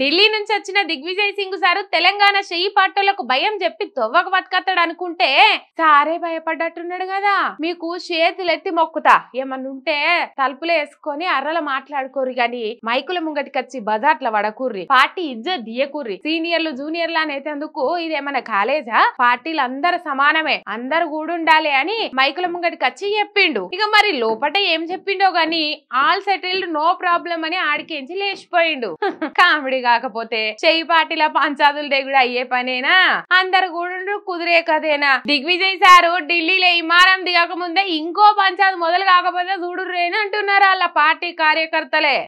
ఢిల్లీ నుంచి వచ్చిన దిగ్విజయ్ సింగ్ సారు తెలంగాణ చెయ్యి పార్టీలకు భయం చెప్పి తొవ్వక బతకత్తాడు అనుకుంటే సారే భయపడ్డట్టున్నాడు కదా మీకు చేతులు ఎత్తి మొక్కుతా ఉంటే తలుపులు వేసుకొని అర్రల మాట్లాడుకోరు గాని మైకుల ముంగటికొచ్చి బజార్ల వడకూర్రి పార్టీ ఇజ్జత్ దియకూర్రి సీనియర్లు జూనియర్లు ఇది ఇదేమన్నా కాలేజా పార్టీలు అందరు సమానమే అందరు ఉండాలి అని మైకుల ముంగటికొచ్చి చెప్పిండు ఇక మరి లోపట ఏం చెప్పిండో గాని ఆల్ సెటిల్డ్ నో ప్రాబ్లం అని ఎంచి లేచిపోయిండు కామెడీ కాకపోతే చెయ్యి పాటిలా పంచాదులదే కూడా అయ్యే పనేనా అందరు కూడా కుదిరే కదేనా దిగ్విజయ్ సారు ఢిల్లీలో విమానం దిగక ముందే ఇంకో పంచాదు మొదలు కాకపోతే చూడు రేనంటున్నారు వాళ్ళ పార్టీ కార్యకర్తలే